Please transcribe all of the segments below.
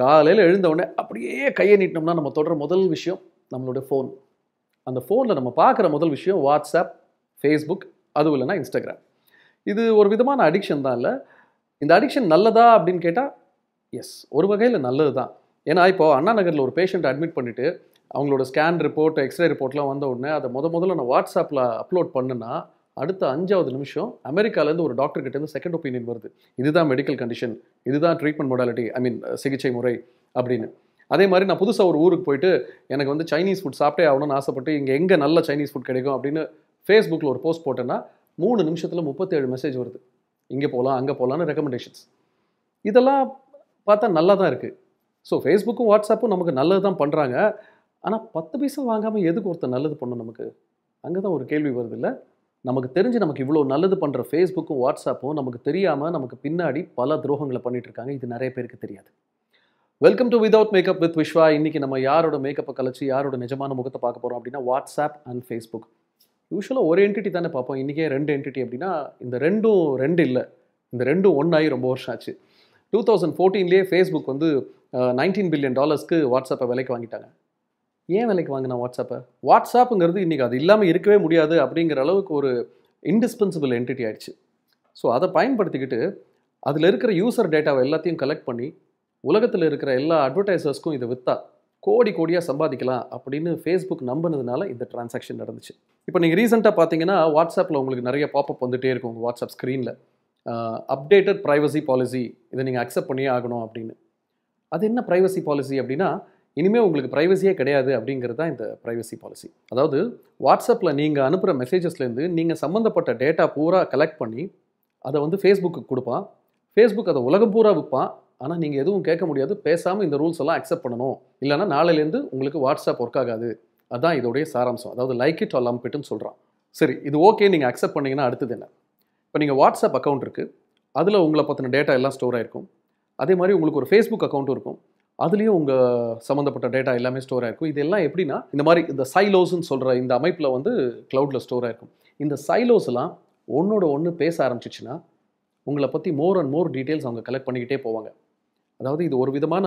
காலையில் எழுந்த உடனே அப்படியே கையை நீட்டினோம்னா நம்ம தொடர்ற முதல் விஷயம் நம்மளோட ஃபோன் அந்த ஃபோனில் நம்ம பார்க்குற முதல் விஷயம் வாட்ஸ்அப் ஃபேஸ்புக் அதுவும் இல்லைனா இன்ஸ்டாகிராம் இது ஒரு விதமான அடிக்ஷன் தான் இல்லை இந்த அடிக்ஷன் நல்லதா அப்படின்னு கேட்டால் எஸ் ஒரு வகையில் நல்லது தான் ஏன்னா இப்போ அண்ணா நகரில் ஒரு பேஷண்ட் அட்மிட் பண்ணிவிட்டு அவங்களோட ஸ்கேன் ரிப்போர்ட் எக்ஸ்ரே ரிப்போர்ட்லாம் வந்த உடனே அதை முத முதல்ல நான் வாட்ஸ்அப்பில் அப்லோட் பண்ணுன்னா அடுத்த அஞ்சாவது நிமிஷம் அமெரிக்காலேருந்து ஒரு டாக்டர் கிட்டேருந்து செகண்ட் ஒப்பீனியன் வருது இதுதான் மெடிக்கல் கண்டிஷன் இதுதான் ட்ரீட்மெண்ட் மொடாலிட்டி ஐ மீன் சிகிச்சை முறை அப்படின்னு அதே மாதிரி நான் புதுசாக ஒரு ஊருக்கு போயிட்டு எனக்கு வந்து சைனீஸ் ஃபுட் சாப்பிட்டே ஆகணும்னு ஆசைப்பட்டு இங்கே எங்கே நல்ல சைனீஸ் ஃபுட் கிடைக்கும் அப்படின்னு ஃபேஸ்புக்கில் ஒரு போஸ்ட் போட்டேன்னா மூணு நிமிஷத்தில் முப்பத்தேழு மெசேஜ் வருது இங்கே போகலாம் அங்கே போகலான்னு ரெக்கமெண்டேஷன்ஸ் இதெல்லாம் பார்த்தா நல்லா தான் இருக்குது ஸோ ஃபேஸ்புக்கும் வாட்ஸ்அப்பும் நமக்கு நல்லது தான் பண்ணுறாங்க ஆனால் பத்து பைசா வாங்காமல் எதுக்கு ஒருத்தர் நல்லது பண்ணும் நமக்கு அங்கே தான் ஒரு கேள்வி வருது இல்லை நமக்கு தெரிஞ்சு நமக்கு இவ்வளோ நல்லது பண்ணுற ஃபேஸ்புக்கும் வாட்ஸ்அப்பும் நமக்கு தெரியாமல் நமக்கு பின்னாடி பல துரோகங்களை பண்ணிகிட்டு இருக்காங்க இது நிறைய பேருக்கு தெரியாது welcome to without makeup with Viswa இன்றைக்கி நம்ம யாரோட மேக்கப்பை கலைச்சி யாரோட நிஜமான முகத்தை பார்க்க போகிறோம் அப்படின்னா வாட்ஸ்அப் அண்ட் ஃபேஸ்புக் யூஸ்வலாக ஒரு என்டிட்டி தானே பார்ப்போம் இன்றைக்கே ரெண்டு என்டிட்டி அப்படின்னா இந்த ரெண்டும் ரெண்டு இல்லை இந்த ரெண்டும் ஒன்றாகி ரொம்ப வருஷம் ஆச்சு டூ தௌசண்ட் ஃபோர்டீன்லேயே ஃபேஸ்புக் வந்து நைன்டீன் பில்லியன் டாலர்ஸ்க்கு வாட்ஸ்அப்பை விலைக்கு வாங்கிட்டாங்க ஏன் விலைக்கு வாங்கினா வாட்ஸ்அப்பை வாட்ஸ்அப்புங்கிறது இன்றைக்கி அது இல்லாமல் இருக்கவே முடியாது அப்படிங்கிற அளவுக்கு ஒரு இன்டிஸ்பென்சிபிள் என்டிட்டி ஆயிடுச்சு ஸோ அதை பயன்படுத்திக்கிட்டு அதில் இருக்கிற யூசர் டேட்டாவை எல்லாத்தையும் கலெக்ட் பண்ணி உலகத்தில் இருக்கிற எல்லா அட்வர்டைசர்ஸ்க்கும் இதை விற்றா கோடி கோடியாக சம்பாதிக்கலாம் அப்படின்னு ஃபேஸ்புக் நம்பினதுனால இந்த டிரான்சாக்ஷன் நடந்துச்சு இப்போ நீங்கள் ரீசெண்டாக பார்த்தீங்கன்னா வாட்ஸ்அப்பில் உங்களுக்கு நிறைய பாப்பப் வந்துகிட்டே இருக்கும் உங்கள் வாட்ஸ்அப் ஸ்க்ரீனில் அப்டேட்டட் ப்ரைவசி பாலிசி இதை நீங்கள் அக்செப்ட் பண்ணியே ஆகணும் அப்படின்னு அது என்ன ப்ரைவசி பாலிசி அப்படின்னா இனிமேல் உங்களுக்கு ப்ரைவசியே கிடையாது அப்படிங்கிறது தான் இந்த ப்ரைவசி பாலிசி அதாவது வாட்ஸ்அப்பில் நீங்கள் அனுப்புகிற மெசேஜஸ்லேருந்து நீங்கள் சம்மந்தப்பட்ட டேட்டா பூரா கலெக்ட் பண்ணி அதை வந்து ஃபேஸ்புக்கு கொடுப்பான் ஃபேஸ்புக் அதை உலகம் பூரா விற்பான் ஆனால் நீங்கள் எதுவும் கேட்க முடியாது பேசாமல் இந்த ரூல்ஸ் எல்லாம் அக்செப்ட் பண்ணணும் இல்லைனா நாளையிலேருந்து உங்களுக்கு வாட்ஸ்அப் ஒர்க் ஆகாது அதான் இதோடைய சாராம்சம் அதாவது லைக் இட் ஆர் லம்பிட்டுன்னு சொல்கிறான் சரி இது ஓகே நீங்கள் அக்செப்ட் பண்ணிங்கன்னா அடுத்தது என்ன இப்போ நீங்கள் வாட்ஸ்அப் அக்கௌண்ட் இருக்குது அதில் உங்களை பற்றின டேட்டா எல்லாம் ஸ்டோர் ஆகிருக்கும் அதே மாதிரி உங்களுக்கு ஒரு ஃபேஸ்புக் அக்கௌண்ட்டும் இருக்கும் அதுலேயும் உங்கள் சம்மந்தப்பட்ட டேட்டா எல்லாமே ஸ்டோர் ஆயிருக்கும் இதெல்லாம் எப்படின்னா இந்த மாதிரி இந்த சைலோஸ்ன்னு சொல்கிற இந்த அமைப்பில் வந்து க்ளவுடில் ஸ்டோர் ஆகிருக்கும் இந்த சைலோஸ்லாம் ஒன்றோட ஒன்று பேச ஆரம்பிச்சிச்சுன்னா உங்களை பற்றி மோர் அண்ட் மோர் டீட்டெயில்ஸ் அவங்க கலெக்ட் பண்ணிக்கிட்டே போவாங்க அதாவது இது ஒரு விதமான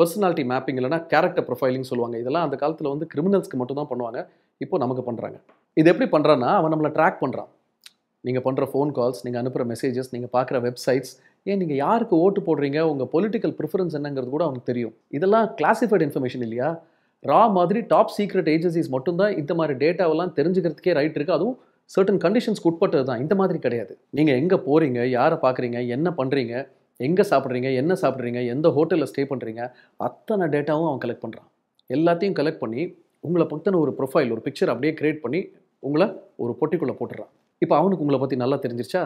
பர்சனாலிட்டி மேப்பிங் இல்லைனா கேரக்டர் ப்ரொஃபைலிங் சொல்லுவாங்க இதெல்லாம் அந்த காலத்தில் வந்து கிரிமினல்ஸ்க்கு மட்டும்தான் பண்ணுவாங்க இப்போ நமக்கு பண்ணுறாங்க இது எப்படி பண்ணுறான்னா அவன் நம்மளை ட்ராக் பண்ணுறான் நீங்கள் பண்ணுற ஃபோன் கால்ஸ் நீங்கள் அனுப்புகிற மெசேஜஸ் நீங்கள் பார்க்குற வெப்சைட்ஸ் ஏன் நீங்கள் யாருக்கு ஓட்டு போடுறீங்க உங்கள் பொலிட்டிக்கல் ப்ரிஃபரன்ஸ் என்னங்கிறது கூட அவனுக்கு தெரியும் இதெல்லாம் கிளாசிஃபைடு இன்ஃபர்மேஷன் இல்லையா ரா மாதிரி டாப் சீக்ரெட் ஏஜென்சிஸ் மட்டும்தான் இந்த மாதிரி டேட்டாவெல்லாம் தெரிஞ்சுக்கிறதுக்கே ரைட் இருக்குது அதுவும் சர்டன் கண்டிஷன்ஸ்க்கு உட்பட்டது தான் இந்த மாதிரி கிடையாது நீங்கள் எங்கே போகிறீங்க யாரை பார்க்குறீங்க என்ன பண்ணுறீங்க எங்கே சாப்பிட்றீங்க என்ன சாப்பிட்றீங்க எந்த ஹோட்டலில் ஸ்டே பண்ணுறீங்க அத்தனை டேட்டாவும் அவன் கலெக்ட் பண்ணுறான் எல்லாத்தையும் கலெக்ட் பண்ணி உங்களை பற்றின ஒரு ப்ரொஃபைல் ஒரு பிக்சர் அப்படியே க்ரியேட் பண்ணி உங்களை ஒரு பொட்டிக்குள்ளே போட்டுறான் இப்போ அவனுக்கு உங்களை பற்றி நல்லா தெரிஞ்சிருச்சா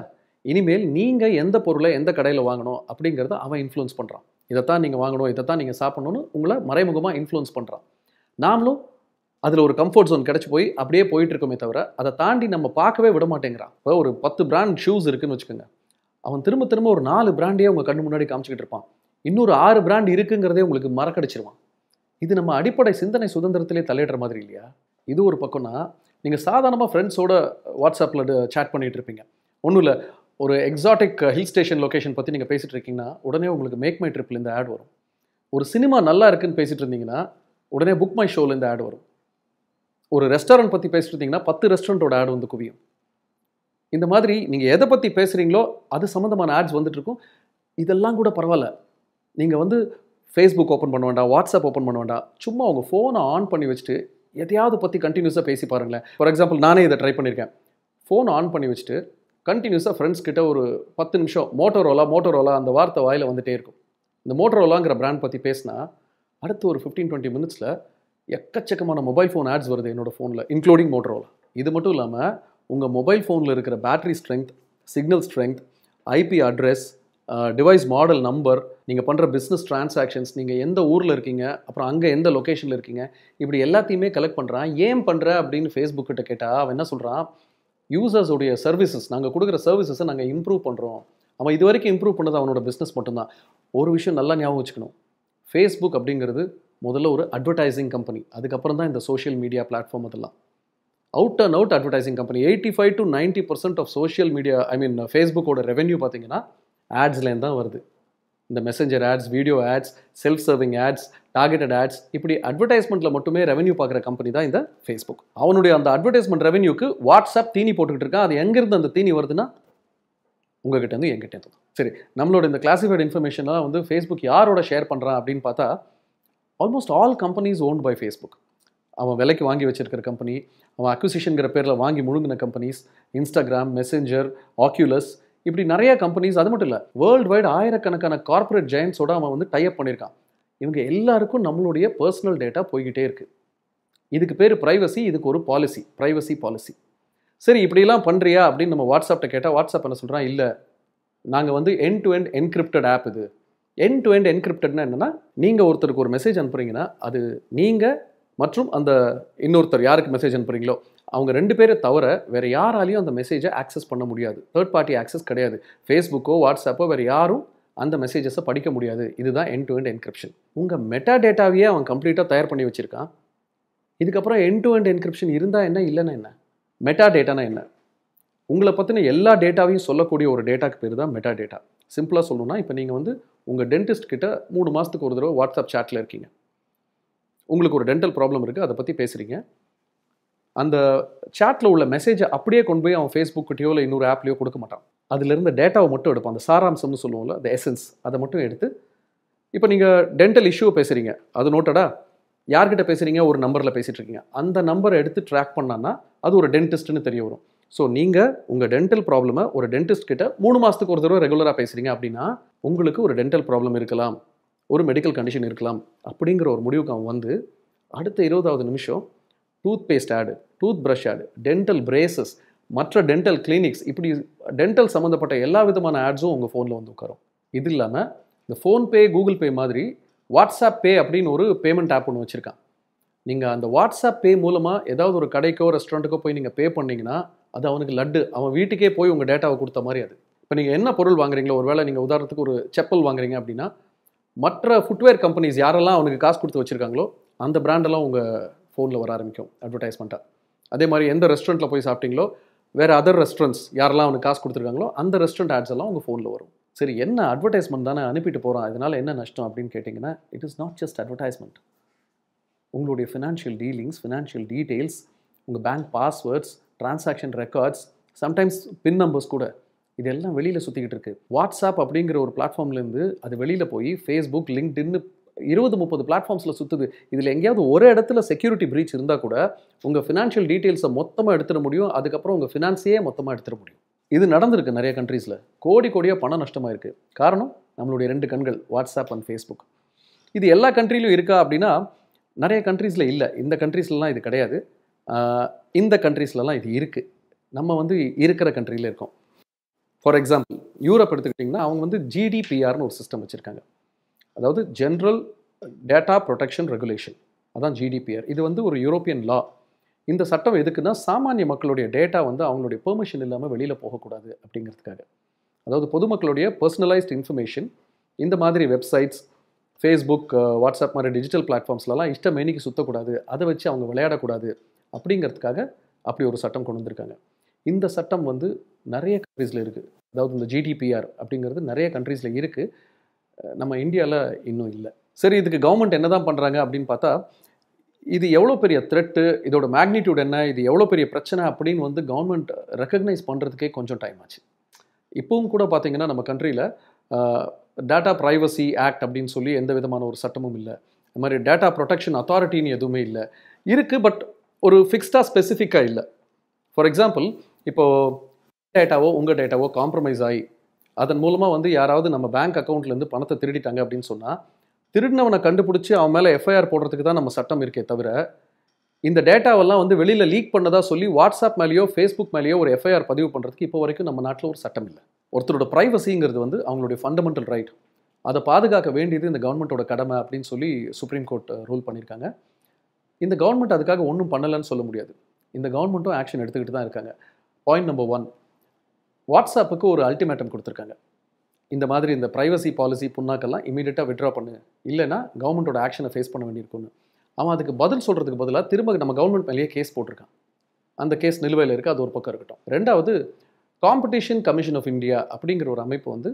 இனிமேல் நீங்கள் எந்த பொருளை எந்த கடையில் வாங்கணும் அப்படிங்கிறத அவன் இன்ஃப்ளூயன்ஸ் பண்ணுறான் இதைத்தான் நீங்கள் வாங்கணும் இதைத்தான் நீங்கள் சாப்பிடணும்னு உங்களை மறைமுகமாக இன்ஃப்ளூன்ஸ் பண்ணுறான் நாமளும் அதில் ஒரு கம்ஃபர்ட் ஜோன் கிடச்சி போய் அப்படியே போயிட்டு இருக்கோமே தவிர அதை தாண்டி நம்ம பார்க்கவே விட மாட்டேங்கிறான் இப்போ ஒரு பத்து பிராண்ட் ஷூஸ் இருக்குன்னு வச்சுக்கோங்க அவன் திரும்ப திரும்ப ஒரு நாலு பிராண்டே உங்கள் கண்ணு முன்னாடி காமிச்சிக்கிட்டு இருப்பான் இன்னொரு ஆறு பிராண்ட் இருக்குங்கிறதே உங்களுக்கு மறக்கடிச்சிருவான் இது நம்ம அடிப்படை சிந்தனை சுதந்திரத்திலே தலையிடுற மாதிரி இல்லையா இது ஒரு பக்கம்னா நீங்கள் சாதாரணமாக ஃப்ரெண்ட்ஸோட வாட்ஸ்அப்பில் சேட் பண்ணிகிட்டு இருப்பீங்க ஒன்றும் இல்லை ஒரு எக்ஸாட்டிக் ஹில் ஸ்டேஷன் லொக்கேஷன் பற்றி நீங்கள் பேசிகிட்டு இருக்கீங்கன்னா உடனே உங்களுக்கு மேக் மை ட்ரிப்பில் இந்த ஆட் வரும் ஒரு சினிமா நல்லா இருக்குன்னு பேசிகிட்டு இருந்தீங்கன்னா உடனே புக் மை ஷோவில் இந்த ஆட் வரும் ஒரு ரெஸ்டாரண்ட் பற்றி பேசிகிட்டு இருந்தீங்கன்னா பத்து ரெஸ்டாரண்ட்டோட ஆட் வந்து குவியும் இந்த மாதிரி நீங்கள் எதை பற்றி பேசுகிறீங்களோ அது சம்மந்தமான ஆட்ஸ் வந்துட்டுருக்கும் இதெல்லாம் கூட பரவாயில்ல நீங்கள் வந்து ஃபேஸ்புக் ஓப்பன் பண்ண வேண்டாம் வாட்ஸ்அப் ஓப்பன் பண்ண வேண்டாம் சும்மா உங்கள் ஃபோனை ஆன் பண்ணி வச்சுட்டு எதையாவது பற்றி கண்டினியூஸாக பேசி பாருங்களேன் ஃபார் எக்ஸாம்பிள் நானே இதை ட்ரை பண்ணியிருக்கேன் ஃபோன் ஆன் பண்ணி வச்சுட்டு கண்டினியூஸாக ஃப்ரெண்ட்ஸ் கிட்ட ஒரு பத்து நிமிஷம் மோட்டோரோலா மோட்டோரோலா அந்த வார்த்தை வாயில் வந்துகிட்டே இருக்கும் இந்த மோட்டோரோலாங்கிற பிராண்ட் பற்றி பேசினா அடுத்து ஒரு ஃபிஃப்டீன் டுவெண்ட்டி மினிட்ஸில் எக்கச்சக்கமான மொபைல் ஃபோன் ஆட்ஸ் வருது என்னோடய ஃபோனில் இன்க்ளூடிங் மோட்டோரோலா இது மட்டும் இல்லாமல் உங்கள் மொபைல் ஃபோனில் இருக்கிற battery strength signal strength IP address device model number நீங்கள் பண்ணுற பிஸ்னஸ் டிரான்சாக்ஷன்ஸ் நீங்கள் எந்த ஊரில் இருக்கீங்க அப்புறம் அங்கே எந்த லொக்கேஷனில் இருக்கீங்க இப்படி எல்லாத்தையுமே கலெக்ட் பண்ணுறான் ஏன் பண்ணுற அப்படின்னு ஃபேஸ்புக்கிட்ட கேட்டால் அவன் என்ன சொல்கிறான் யூசர்ஸுடைய சர்வீசஸ் நாங்கள் கொடுக்குற சர்வீசஸை நாங்கள் இம்ப்ரூவ் பண்ணுறோம் அவன் இது வரைக்கும் இம்ப்ரூவ் பண்ணது அவனோட பிஸ்னஸ் மட்டும்தான் ஒரு விஷயம் நல்லா ஞாபகம் வச்சுக்கணும் ஃபேஸ்புக் அப்படிங்கிறது முதல்ல ஒரு அட்வர்டைசிங் கம்பெனி அதுக்கப்புறம் தான் இந்த சோஷியல் மீடியா பிளாட்ஃபார்ம் அதெல்லாம் out and out advertising company eighty five to ninety percent of social media I mean ஃபேஸ்புக்கோட ரெவென்யூ பார்த்தீங்கன்னா ஆட்ஸ்லேருந்து தான் வருது இந்த messenger ads video ads self serving ads targeted ads இப்படி அட்வர்டைஸ்மெண்ட்டில் மட்டுமே ரெவன்யூ பார்க்குற கம்பெனி தான் இந்த ஃபேஸ்புக் அவனுடைய அந்த அட்வர்டைஸ்மெண்ட் ரெவன்யூக்கு வாட்ஸ்அப் தீனி போட்டுக்கிட்டு இருக்கான் அது எங்கேருந்து அந்த தீனி வருதுன்னா எங்கிட்டே எங்கிட்டேருந்து சரி நம்மளோட இந்த கிளாசிஃபைடு இன்ஃபர்மேஷன்லாம் வந்து ஃபேஸ்புக் யாரோட ஷேர் பண்ணுறான் அப்படின்னு பார்த்தா almost all companies owned by Facebook அவன் விலைக்கு வாங்கி வச்சிருக்கிற கம்பெனி அவன் அக்விசிஷனுங்கிற பேரில் வாங்கி முழுங்கின கம்பெனிஸ் இன்ஸ்டாகிராம் மெசேஞ்சர் ஆக்யூலஸ் இப்படி நிறைய கம்பெனிஸ் அது மட்டும் இல்லை வேர்ல்டு வைடு ஆயிரக்கணக்கான கார்பரேட் ஜெயின்ஸோட அவன் வந்து டைப் பண்ணியிருக்கான் இவங்க எல்லாருக்கும் நம்மளுடைய பர்சனல் டேட்டா போய்கிட்டே இருக்குது இதுக்கு பேர் ப்ரைவசி இதுக்கு ஒரு பாலிசி ப்ரைவசி பாலிசி சரி இப்படிலாம் பண்ணுறியா அப்படின்னு நம்ம வாட்ஸ்அப்ட்ட கேட்டால் வாட்ஸ்அப் என்ன சொல்கிறான் இல்லை நாங்கள் வந்து end to end encrypted app இது என் டு எண்ட் என்கிரிப்டட்னா என்னென்னா நீங்கள் ஒருத்தருக்கு ஒரு மெசேஜ் அனுப்புறீங்கன்னா அது நீங்கள் மற்றும் அந்த இன்னொருத்தர் யாருக்கு மெசேஜ் அனுப்புறீங்களோ அவங்க ரெண்டு பேரை தவிர வேறு யாராலையும் அந்த மெசேஜை ஆக்சஸ் பண்ண முடியாது தேர்ட் பார்ட்டி ஆக்சஸ் கிடையாது ஃபேஸ்புக்கோ வாட்ஸ்அப்போ வேறு யாரும் அந்த மெசேஜஸை படிக்க முடியாது இதுதான் என் டு எண்ட் என்கிரிப்ஷன் உங்கள் மெட்டா டேட்டாவையே அவன் கம்ப்ளீட்டாக தயார் பண்ணி வச்சுருக்கான் இதுக்கப்புறம் என் டு எண்ட் என்கிரிப்ஷன் இருந்தால் என்ன இல்லைன்னா என்ன மெட்டா டேட்டானா என்ன உங்களை பற்றின எல்லா டேட்டாவையும் சொல்லக்கூடிய ஒரு டேட்டாக்கு பேர் தான் மெட்டா டேட்டா சிம்பிளாக சொல்லணும்னா இப்போ நீங்கள் வந்து உங்கள் டென்டிஸ்ட் கிட்ட மூணு மாதத்துக்கு ஒரு தடவை வாட்ஸ்அப் சாட்டில் இருக்கீங்க உங்களுக்கு ஒரு டென்டல் ப்ராப்ளம் இருக்குது அதை பற்றி பேசுகிறீங்க அந்த சேட்டில் உள்ள மெசேஜை அப்படியே கொண்டு போய் அவன் ஃபேஸ்புக்கிட்டையோ இல்லை இன்னொரு ஆப்லேயோ கொடுக்க மாட்டான் அதுலேருந்து டேட்டாவை மட்டும் எடுப்போம் அந்த சாராம்சம்னு சொல்லுவோம்ல அந்த எசன்ஸ் அதை மட்டும் எடுத்து இப்போ நீங்கள் டென்டல் இஷ்யூ பேசுகிறீங்க அது நோட்டடா யார்கிட்ட பேசுகிறீங்க ஒரு நம்பரில் பேசிகிட்டு இருக்கீங்க அந்த நம்பரை எடுத்து ட்ராக் பண்ணான்னா அது ஒரு டென்டிஸ்ட்னு தெரிய வரும் ஸோ நீங்கள் உங்கள் டென்டல் ப்ராப்ளமை ஒரு டென்டிஸ்ட் கிட்ட மூணு மாதத்துக்கு ஒரு தடவை ரெகுலராக பேசுகிறீங்க அப்படின்னா உங்களுக்கு ஒரு டென்டல் ப்ராப்ளம் இருக்கலாம் ஒரு மெடிக்கல் கண்டிஷன் இருக்கலாம் அப்படிங்கிற ஒரு முடிவுக்கு அவன் வந்து அடுத்த இருபதாவது நிமிஷம் toothpaste ad toothbrush ad dental braces மற்ற டென்டல் கிளினிக்ஸ் இப்படி டென்டல் சம்மந்தப்பட்ட எல்லா விதமான ஆட்ஸும் உங்கள் ஃபோனில் வந்து உட்காரும் இது இல்லாமல் இந்த ஃபோன்பே கூகுள் பே மாதிரி வாட்ஸ்அப் பே அப்படின்னு ஒரு பேமெண்ட் ஆப் ஒன்று வச்சுருக்கான் நீங்கள் அந்த வாட்ஸ்அப் பே மூலமாக ஏதாவது ஒரு கடைக்கோ ரெஸ்டாரண்ட்டுக்கோ போய் நீங்கள் பே பண்ணிங்கன்னா அது அவனுக்கு லட்டு அவன் வீட்டுக்கே போய் உங்கள் டேட்டாவை கொடுத்த மாதிரி அது இப்போ நீங்கள் என்ன பொருள் வாங்குறீங்களோ ஒரு வேளை நீங்கள் உதாரணத்துக்கு ஒரு செப்பல் வாங்குறீங்க அப்படின்னா மற்ற ஃபுட்வேர் கம்பெனிஸ் யாரெல்லாம் அவனுக்கு காசு கொடுத்து வச்சுருக்காங்களோ அந்த பிராண்டெல்லாம் உங்கள் ஃபோனில் வர ஆரம்பிக்கும் அட்வர்டைஸ்மெண்ட்டாக அதே மாதிரி எந்த ரெஸ்டாரண்ட்டில் போய் சாப்பிட்டீங்களோ வேறு அதர் ரெஸ்டாரண்ட்ஸ் யாரெல்லாம் அவனுக்கு காசு கொடுத்துருக்காங்களோ அந்த ரெஸ்டாரண்ட் ஆட்ஸ் எல்லாம் உங்கள் ஃபோனில் வரும் சரி என்ன அட்வர்டைஸ்மெண்ட் தானே அனுப்பிட்டு போகிறான் இதனால் என்ன நஷ்டம் அப்படின்னு கேட்டிங்கன்னா it is not just advertisement உங்களுடைய ஃபினான்ஷியல் டீலிங்ஸ் ஃபினான்ஷியல் டீட்டெயில்ஸ் உங்கள் bank passwords transaction records sometimes PIN numbers கூட இதெல்லாம் வெளியில் சுற்றிக்கிட்டு இருக்குது வாட்ஸ்அப் அப்படிங்கிற ஒரு பிளாட்ஃபார்ம்லேருந்து அது வெளியில் போய் ஃபேஸ்புக் லிங்க்டின்னு இருபது முப்பது பிளாட்ஃபார்ம்ஸில் சுற்றுது இதில் எங்கேயாவது ஒரு இடத்துல செக்யூரிட்டி ப்ரீச் இருந்தால் கூட உங்கள் ஃபினான்ஷியல் டீட்டெயில்ஸை மொத்தமாக எடுத்துட முடியும் அதுக்கப்புறம் உங்கள் ஃபினான்ஸையே மொத்தமாக எடுத்துட முடியும் இது நடந்திருக்கு நிறைய கண்ட்ரீஸில் கோடி கோடியாக பணம் நஷ்டமாக இருக்குது காரணம் நம்மளுடைய ரெண்டு கண்கள் வாட்ஸ்அப் அண்ட் ஃபேஸ்புக் இது எல்லா கண்ட்ரிலையும் இருக்கா அப்படின்னா நிறைய கண்ட்ரீஸில் இல்லை இந்த கண்ட்ரீஸ்லலாம் இது கிடையாது இந்த கண்ட்ரீஸ்லலாம் இது இருக்குது நம்ம வந்து இருக்கிற கண்ட்ரியில் இருக்கோம் ஃபார் எக்ஸாம்பிள் யூரோப் எடுத்துக்கிட்டிங்கன்னா அவங்க வந்து ஜிடிபிஆர்னு ஒரு சிஸ்டம் வச்சுருக்காங்க அதாவது ஜென்ரல் டேட்டா ப்ரொடெக்ஷன் ரெகுலேஷன் அதான் ஜிடிபிஆர் இது வந்து ஒரு யூரோப்பியன் லா இந்த சட்டம் எதுக்குன்னா சாமானிய மக்களுடைய டேட்டா வந்து அவங்களுடைய பெர்மிஷன் இல்லாமல் வெளியில் போகக்கூடாது அப்படிங்கிறதுக்காக அதாவது பொதுமக்களுடைய பர்சனலைஸ்ட் இன்ஃபர்மேஷன் இந்த மாதிரி வெப்சைட்ஸ் ஃபேஸ்புக் வாட்ஸ்அப் மாதிரி டிஜிட்டல் பிளாட்ஃபார்ம்ஸ்லலாம் இஷ்டமேனிக்கு சுற்றக்கூடாது அதை வச்சு அவங்க விளையாடக்கூடாது அப்படிங்கிறதுக்காக அப்படி ஒரு சட்டம் கொண்டு வந்திருக்காங்க இந்த சட்டம் வந்து நிறைய கண்ட்ரீஸில் இருக்குது அதாவது இந்த ஜிடிபிஆர் அப்படிங்கிறது நிறைய கண்ட்ரீஸில் இருக்குது நம்ம இந்தியாவில் இன்னும் இல்லை சரி இதுக்கு கவர்மெண்ட் என்ன தான் பண்ணுறாங்க அப்படின்னு பார்த்தா இது எவ்வளோ பெரிய த்ரெட்டு இதோட மேக்னிடியூட் என்ன இது எவ்வளோ பெரிய பிரச்சனை அப்படின்னு வந்து கவர்மெண்ட் ரெக்கக்னைஸ் பண்ணுறதுக்கே கொஞ்சம் டைம் ஆச்சு இப்போவும் கூட பார்த்திங்கன்னா நம்ம கண்ட்ரியில் டேட்டா ப்ரைவசி ஆக்ட் அப்படின்னு சொல்லி எந்த விதமான ஒரு சட்டமும் இல்லை இந்த மாதிரி டேட்டா ப்ரொடெக்ஷன் அத்தாரிட்டின்னு எதுவுமே இல்லை இருக்குது பட் ஒரு ஃபிக்ஸ்டாக ஸ்பெசிஃபிக்காக இல்லை ஃபார் எக்ஸாம்பிள் இப்போது டேட்டாவோ உங்கள் டேட்டாவோ காம்ப்ரமைஸ் ஆகி அதன் மூலமாக வந்து யாராவது நம்ம பேங்க் அக்கௌண்ட்லேருந்து பணத்தை திருடிட்டாங்க அப்படின்னு சொன்னால் திருடினவனை கண்டுபிடிச்சி அவன் மேலே எஃப்ஐஆர் போடுறதுக்கு தான் நம்ம சட்டம் இருக்கே தவிர இந்த டேட்டாவெல்லாம் வந்து வெளியில் லீக் பண்ணதாக சொல்லி வாட்ஸ்அப் மேலேயோ ஃபேஸ்புக் மேலேயோ ஒரு எஃப்ஐஆர் பதிவு பண்ணுறதுக்கு இப்போ வரைக்கும் நம்ம நாட்டில் ஒரு சட்டம் இல்லை ஒருத்தரோட ப்ரைவசிங்கிறது வந்து அவங்களுடைய ஃபண்டமெண்டல் ரைட் அதை பாதுகாக்க வேண்டியது இந்த கவர்மெண்ட்டோட கடமை அப்படின்னு சொல்லி சுப்ரீம் கோர்ட் ரூல் பண்ணியிருக்காங்க இந்த கவர்மெண்ட் அதுக்காக ஒன்றும் பண்ணலைன்னு சொல்ல முடியாது இந்த கவர்மெண்ட்டும் ஆக்ஷன் எடுத்துக்கிட்டு தான் இருக்காங்க பாயிண்ட் நம்பர் ஒன் வாட்ஸ்அப்புக்கு ஒரு அல்டிமேட்டம் கொடுத்துருக்காங்க இந்த மாதிரி இந்த ப்ரைவசி பாலிசி புண்ணாக்கெல்லாம் இமீடியட்டாக விட்ரா பண்ணு இல்லைன்னா கவர்மெண்ட்டோட ஆக்ஷனை ஃபேஸ் பண்ண வேண்டியிருக்குன்னு அவன் அதுக்கு பதில் சொல்கிறதுக்கு பதிலாக திரும்ப நம்ம கவர்மெண்ட் மேலேயே கேஸ் போட்டிருக்கான் அந்த கேஸ் நிலுவையில் இருக்குது அது ஒரு பக்கம் இருக்கட்டும் ரெண்டாவது காம்படிஷன் கமிஷன் ஆஃப் இந்தியா அப்படிங்கிற ஒரு அமைப்பு வந்து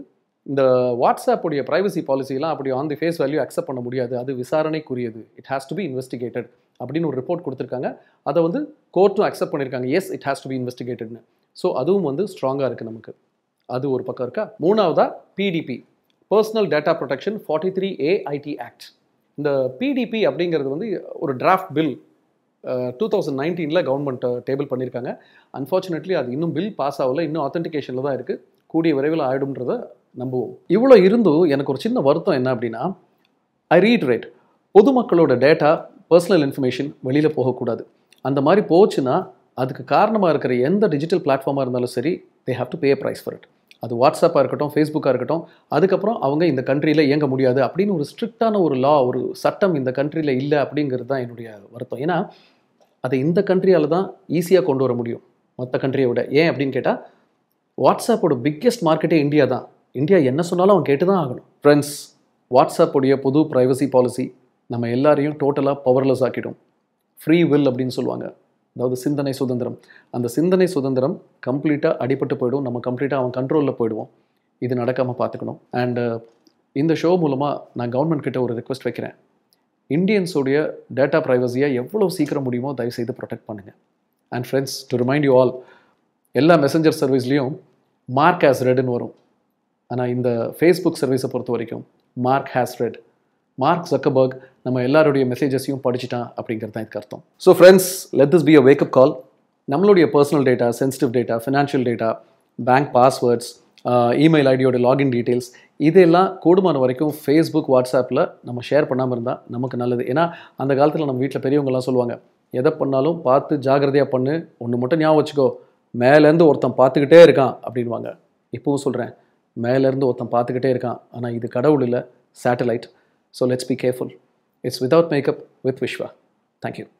இந்த வாட்ஸ்அப்புடைய ப்ரைவசி பாலிசிலாம் அப்படி on the face value accept பண்ண முடியாது அது விசாரணைக்குரியது it has to be investigated அப்படின்னு ஒரு ரிப்போர்ட் கொடுத்துருக்காங்க அதை வந்து கோர்ட்டும் அக்செப்ட் பண்ணியிருக்காங்க yes it has to be இன்வெஸ்டிகேட்டட்னு ஸோ அதுவும் வந்து ஸ்ட்ராங்காக இருக்குது நமக்கு அது ஒரு பக்கம் இருக்கா மூணாவதாக PDP personal data protection forty three A IT act இந்த பிடிபி அப்படிங்கிறது வந்து ஒரு டிராஃப்ட் பில் டூ தௌசண்ட் நைன்டீனில் கவர்மெண்ட் டேபிள் பண்ணியிருக்காங்க அன்ஃபார்ச்சுனேட்லி அது இன்னும் பில் பாஸ் ஆகலை இன்னும் ஆத்தென்டிகேஷனில் தான் இருக்குது கூடிய விரைவில் ஆகிடும்ன்றத நம்புவோம் இவ்வளோ இருந்தும் எனக்கு ஒரு சின்ன வருத்தம் என்ன அப்படின்னா ஐ ரீட்ரேட் பொதுமக்களோட டேட்டா பர்சனல் இன்ஃபர்மேஷன் வெளியில் போகக்கூடாது அந்த மாதிரி போச்சுன்னா அதுக்கு காரணமாக இருக்கிற எந்த டிஜிட்டல் பிளாட்ஃபார்மாக இருந்தாலும் சரி they have to pay price for it அது வாட்ஸ்அப்பாக இருக்கட்டும் ஃபேஸ்புக்காக இருக்கட்டும் அதுக்கப்புறம் அவங்க இந்த கண்ட்ரியில் இயங்க முடியாது அப்படின்னு ஒரு ஸ்ட்ரிக்டான ஒரு லா ஒரு சட்டம் இந்த கண்ட்ரியில் இல்லை அப்படிங்கிறது தான் என்னுடைய வருத்தம் ஏன்னா அதை இந்த கண்ட்ரியால் தான் ஈஸியாக கொண்டு வர முடியும் மற்ற கண்ட்ரியை விட ஏன் அப்படின்னு கேட்டால் வாட்ஸ்அப்போட பிக்கெஸ்ட் மார்க்கெட்டே இந்தியா தான் இந்தியா என்ன சொன்னாலும் அவன் கேட்டு தான் ஆகணும் ஃப்ரெண்ட்ஸ் வாட்ஸ்அப்போடைய புது ப்ரைவசி பாலிசி நம்ம எல்லாரையும் டோட்டலாக பவர்லெஸ் ஆக்கிடும் ஃப்ரீ வில் அப்படின்னு சொல்லுவாங்க அதாவது சிந்தனை சுதந்திரம் அந்த சிந்தனை சுதந்திரம் கம்ப்ளீட்டாக அடிபட்டு போயிடும் நம்ம கம்ப்ளீட்டாக அவன் கண்ட்ரோலில் போயிடுவோம் இது நடக்காமல் பார்த்துக்கணும் அண்டு uh, இந்த ஷோ மூலமாக நான் கவர்மெண்ட் கிட்ட ஒரு ரிக்வெஸ்ட் வைக்கிறேன் இந்தியன்ஸோடைய டேட்டா ப்ரைவசியை எவ்வளோ சீக்கிரம் முடியுமோ தயவுசெய்து ப்ரொடெக்ட் பண்ணுங்கள் and friends to remind you all எல்லா மெசஞ்சர் சர்வீஸ்லேயும் மார்க் ஹேஸ் ரெட்னு வரும் ஆனால் இந்த ஃபேஸ்புக் சர்வீஸை பொறுத்த வரைக்கும் mark as read Mark Zuckerberg நம்ம எல்லாருடைய மெசேஜஸையும் படிச்சுட்டான் அப்படிங்கிறது தான் இதுக்கு அர்த்தம் so friends let this be a wakeup call நம்மளுடைய personal data sensitive data financial data bank passwords email ஐடியோட லாகின் டீட்டெயில்ஸ் இதெல்லாம் கூடுமான வரைக்கும் ஃபேஸ்புக் வாட்ஸ்அப்பில் நம்ம ஷேர் பண்ணாமல் இருந்தால் நமக்கு நல்லது ஏன்னா அந்த காலத்தில் நம்ம வீட்டில் பெரியவங்கலாம் சொல்லுவாங்க எதை பண்ணாலும் பார்த்து ஜாகிரதையாக பண்ணு ஒன்று மட்டும் ஞாபகம் வச்சுக்கோ மேலேருந்து ஒருத்தன் பார்த்துக்கிட்டே இருக்கான் அப்படின்வாங்க இப்போவும் சொல்கிறேன் மேலேருந்து ஒருத்தன் பார்த்துக்கிட்டே இருக்கான் ஆனால் இது கடவுள் இல்லை satellite So let's be careful. It's without makeup with Vishwa. Thank you.